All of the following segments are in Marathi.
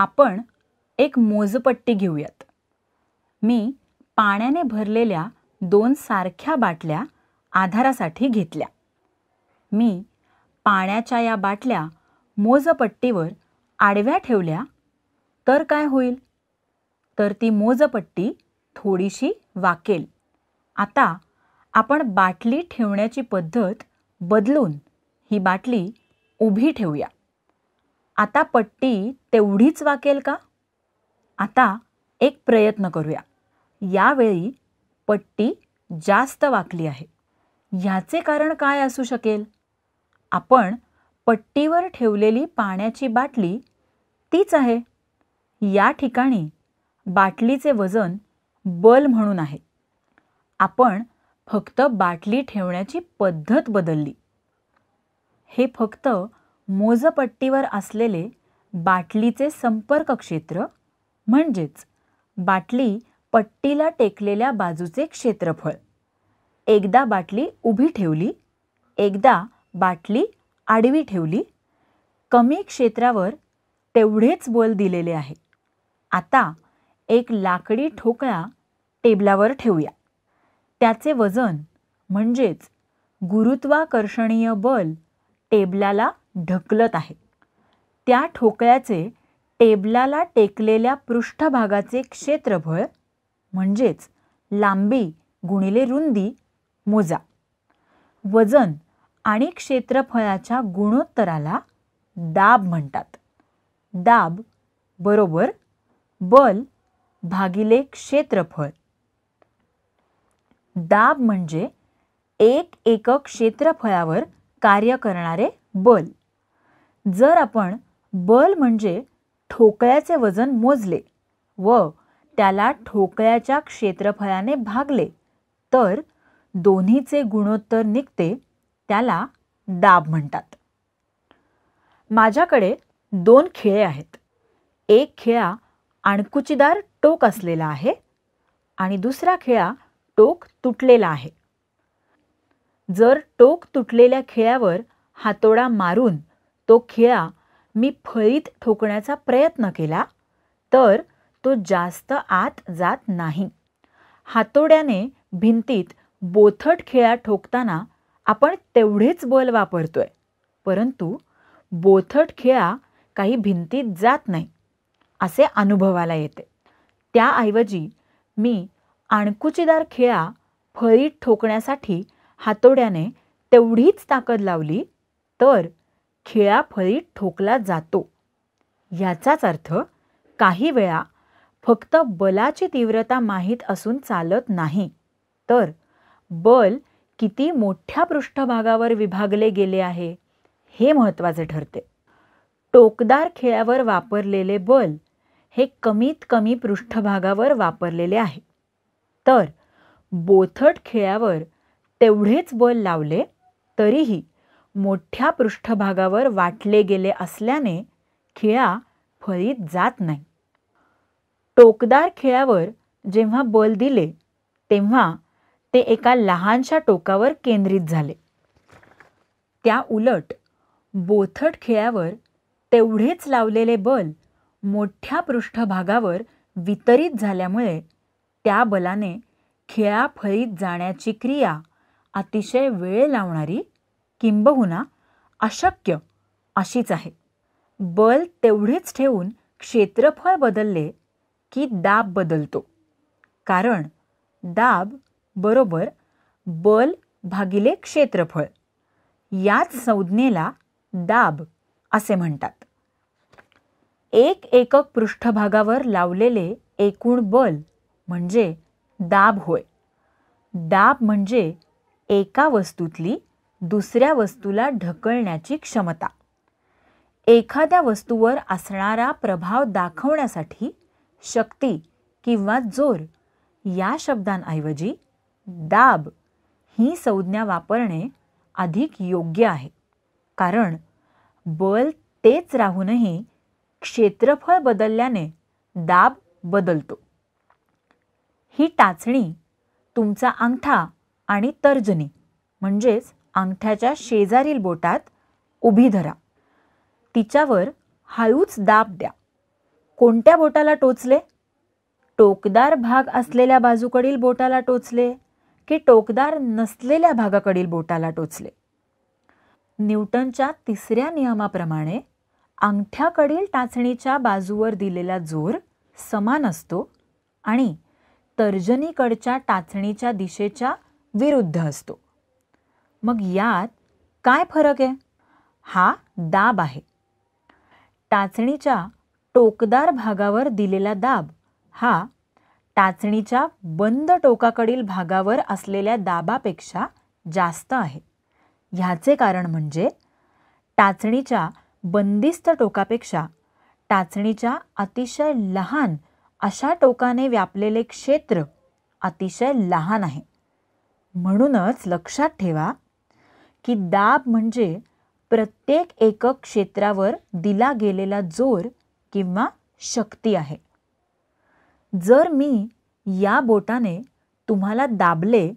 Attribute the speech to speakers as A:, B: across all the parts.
A: आपण एक मोजपट्टी घेऊयात मी पाण्याने भरलेल्या दोन सारख्या बाटल्या आधारासाठी घेतल्या मी पाण्याच्या या बाटल्या मोजपट्टीवर आडव्या ठेवल्या तर काय होईल तर ती मोजपट्टी थोडीशी वाकेल आता आपण बाटली ठेवण्याची पद्धत बदलून ही बाटली उभी ठेवूया आता पट्टी तेवढीच वाकेल का आता एक प्रयत्न करूया यावेळी पट्टी जास्त वाकली आहे ह्याचे कारण काय असू शकेल आपण पट्टीवर ठेवलेली पाण्याची बाटली तीच आहे या ठिकाणी बाटलीचे वजन बल म्हणून आहे आपण फक्त बाटली ठेवण्याची पद्धत बदलली हे फक्त मोजपट्टीवर असलेले बाटलीचे संपर्क क्षेत्र म्हणजेच बाटली पट्टीला टेकलेल्या बाजूचे क्षेत्रफळ एकदा बाटली उभी ठेवली एकदा बाटली आडवी ठेवली कमी क्षेत्रावर तेवढेच बल दिलेले आहे आता एक लाकडी ठोकळा टेबलावर ठेवूया त्याचे वजन म्हणजेच गुरुत्वाकर्षणीय बल टेबलाला ढकलत आहे त्या ठोकळ्याचे टेबलाला टेकलेल्या पृष्ठभागाचे क्षेत्रफळ म्हणजेच लांबी गुणिले रुंदी मोजा वजन आणि क्षेत्रफळाच्या गुणोत्तराला दाब म्हणतात दाब बरोबर बल भागिले क्षेत्रफळ दाब म्हणजे एक एकक क्षेत्रफळावर कार्य करणारे बल जर आपण बल म्हणजे ठोकळ्याचे वजन मोजले व त्याला ठोकळ्याच्या क्षेत्रफळाने भागले तर दोन्हीचे गुणोत्तर निघते त्याला दाब म्हणतात माझ्याकडे दोन खेळे आहेत एक खेळा अणकुचीदार टोक असलेला आहे आणि दुसरा खेळा टोक तुटलेला आहे जर टोक तुटलेल्या खेळावर हातोडा मारून तो खिळा मी फळीत ठोकण्याचा प्रयत्न केला तर तो जास्त आत जात नाही हातोड्याने भिंतीत बोथट खिळा ठोकताना आपण तेवढेच बल वापरतोय परंतु बोथट खिळा काही भिंतीत जात नाही असे अनुभवाला येते त्याऐवजी मी आणकुचीदार खिळा फळीत ठोकण्यासाठी हातोड्याने तेवढीच ताकद लावली तर खिळाफळी ठोकला जातो याचाच अर्थ काही वेळा फक्त बलाची तीव्रता माहीत असून चालत नाही तर बल किती मोठ्या पृष्ठभागावर विभागले गेले आहे हे महत्त्वाचे ठरते टोकदार खेळावर वापरलेले बल हे कमीत कमी पृष्ठभागावर वापरलेले आहे तर बोथट खेळावर तेवढेच बल लावले तरीही मोठ्या पृष्ठभागावर वाटले गेले असल्याने खिळा फळीत जात नाही टोकदार खिळ्यावर जेव्हा बल दिले तेव्हा ते एका लहानशा टोकावर केंद्रित झाले त्या उलट बोथट खिळ्यावर तेवढेच लावलेले बल मोठ्या पृष्ठभागावर वितरित झाल्यामुळे त्या बलाने खिळा फळीत जाण्याची क्रिया अतिशय वेळ लावणारी किंबहुना अशक्य अशीच आहे बल तेवढेच ठेवून क्षेत्रफळ बदलले की दाब बदलतो कारण दाब बरोबर बल भागिले क्षेत्रफळ याच संज्ञेला दाब असे म्हणतात एक एकक पृष्ठभागावर लावलेले एकूण बल म्हणजे दाब होय दाब म्हणजे एका वस्तूतली दुसऱ्या वस्तूला ढकलण्याची क्षमता एखाद्या वस्तूवर असणारा प्रभाव दाखवण्यासाठी शक्ती किंवा जोर या शब्दांऐवजी दाब ही संज्ञा वापरणे अधिक योग्य आहे कारण बल तेच राहूनही क्षेत्रफळ बदलल्याने दाब बदलतो ही टाचणी तुमचा अंगठा आणि तर्जनी म्हणजेच अंगठ्याच्या शेजारील बोटात उभी धरा तिच्यावर हळूच दाब द्या कोणत्या बोटाला टोचले टोकदार भाग असलेल्या बाजूकडील बोटाला टोचले की टोकदार नसलेल्या भागाकडील बोटाला टोचले न्यूटनच्या तिसऱ्या नियमाप्रमाणे अंगठ्याकडील टाचणीच्या बाजूवर दिलेला जोर समान असतो आणि तर्जनीकडच्या टाचणीच्या दिशेच्या विरुद्ध असतो मग यात काय फरक आहे हा दाब आहे टाचणीच्या टोकदार भागावर दिलेला दाब हा टाचणीच्या बंद टोकाकडील भागावर असलेल्या दाबापेक्षा जास्त आहे ह्याचे कारण म्हणजे टाचणीच्या बंदिस्त टोकापेक्षा टाचणीच्या अतिशय लहान अशा टोकाने व्यापलेले क्षेत्र अतिशय लहान आहे म्हणूनच लक्षात ठेवा की दाब म्हणजे प्रत्येक एकक क्षेत्रावर दिला गेलेला जोर किंवा शक्ती आहे जर मी या बोटाने तुम्हाला दाबले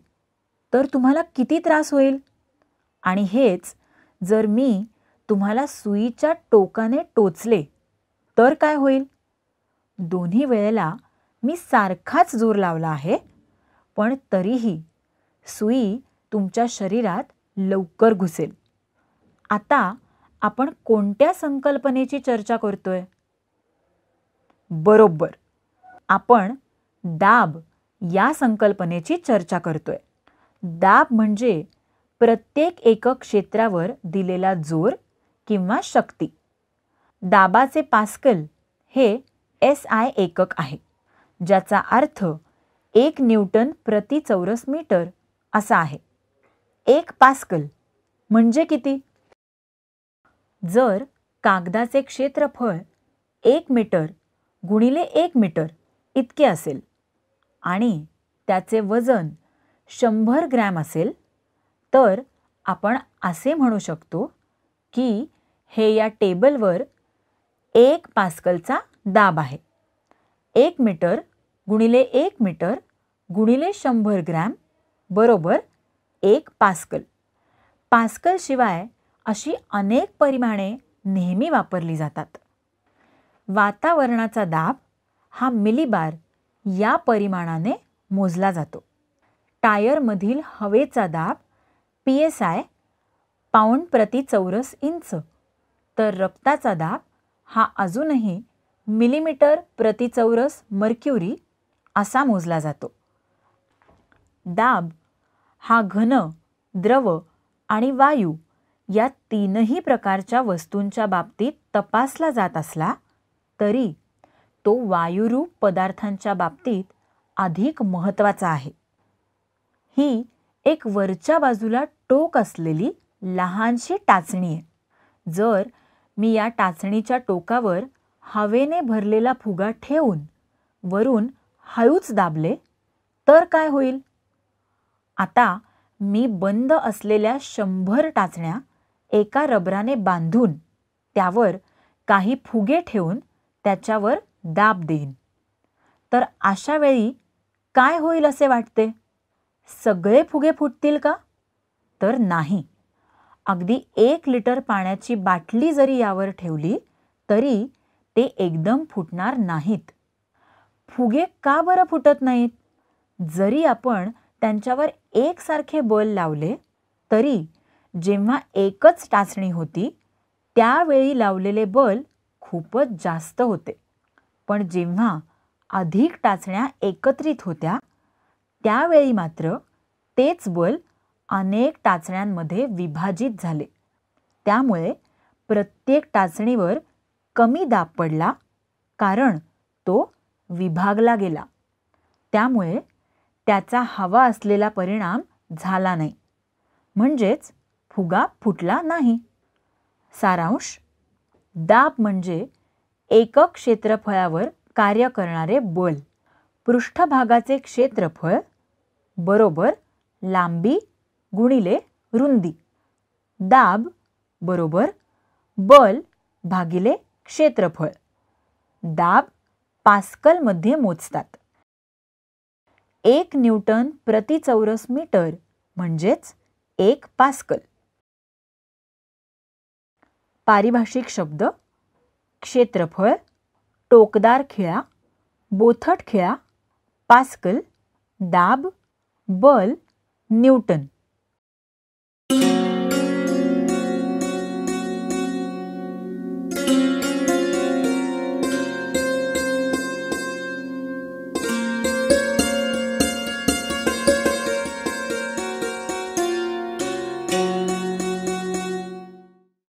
A: तर तुम्हाला किती त्रास होईल आणि हेच जर मी तुम्हाला सुईच्या टोकाने टोचले तर काय होईल दोन्ही वेळेला मी सारखाच जोर लावला आहे पण तरीही सुई तुमच्या शरीरात लवकर घुसेल आता आपण कोणत्या संकल्पनेची चर्चा करतोय बरोबर आपण दाब या संकल्पनेची चर्चा करतोय दाब म्हणजे प्रत्येक एकक क्षेत्रावर दिलेला जोर किंवा शक्ती दाबाचे पास्कल हे एस आय एकक आहे ज्याचा अर्थ एक न्यूटन प्रति चौरस मीटर असा आहे एक पास्कल म्हणजे किती जर कागदाचे क्षेत्रफळ एक मीटर गुणिले एक मीटर इतके असेल आणि त्याचे वजन शंभर ग्रॅम असेल तर आपण असे म्हणू शकतो की हे या टेबलवर एक पास्कलचा दाब आहे एक मीटर गुणिले एक मीटर गुणिले शंभर ग्रॅम बरोबर एक पास्कल पास्कलशिवाय अशी अनेक परिमाणे नेहमी वापरली जातात वातावरणाचा दाब हा मिलीबार या परिमाणाने मोजला जातो टायरमधील हवेचा दाब पी एस आय पाऊंड प्रति चौरस इंच तर रक्ताचा दाब हा अजूनही मिलीमीटर प्रति चौरस मर्क्युरी असा मोजला जातो दाब हा घन द्रव आणि वायू या तीनही प्रकारच्या वस्तूंच्या बाबतीत तपासला जात असला तरी तो वायुरूप पदार्थांच्या बाबतीत अधिक महत्त्वाचा आहे ही एक वरच्या बाजूला टोक असलेली लहानशी टाचणी आहे जर मी या टाचणीच्या टोकावर हवेने भरलेला फुगा ठेवून वरून हळूच दाबले तर काय होईल आता मी बंद असलेल्या शंभर टाचण्या एका रबराने बांधून त्यावर काही फुगे ठेवून त्याच्यावर दाब देईन तर अशा वेळी काय होईल असे वाटते सगळे फुगे फुटतील का तर नाही अगदी एक लिटर पाण्याची बाटली जरी यावर ठेवली तरी ते एकदम फुटणार नाहीत फुगे का बरं फुटत नाहीत जरी आपण त्यांच्यावर एकसारखे बल लावले तरी जेव्हा एकच टाचणी होती त्यावेळी लावलेले बल खूपच जास्त होते पण जेव्हा अधिक टाचण्या एकत्रित होत्या त्यावेळी मात्र तेच बल अनेक टाचण्यांमध्ये विभाजित झाले त्यामुळे प्रत्येक टाचणीवर कमी दाब पडला कारण तो विभागला गेला त्यामुळे त्याचा हवा असलेला परिणाम झाला नाही म्हणजेच फुगा फुटला नाही सारांश दाब म्हणजे एकक क्षेत्रफळावर कार्य करणारे बल पृष्ठभागाचे क्षेत्रफळ बरोबर लांबी गुणिले रुंदी दाब बरोबर बल भागिले क्षेत्रफळ दाब पास्कलमध्ये मोजतात एक न्यूटन प्रति चौरस मीटर म्हणजेच एक पास्कल पारिभाषिक शब्द क्षेत्रफळ टोकदार खिळा बोथट खिळा पास्कल दाब बल न्यूटन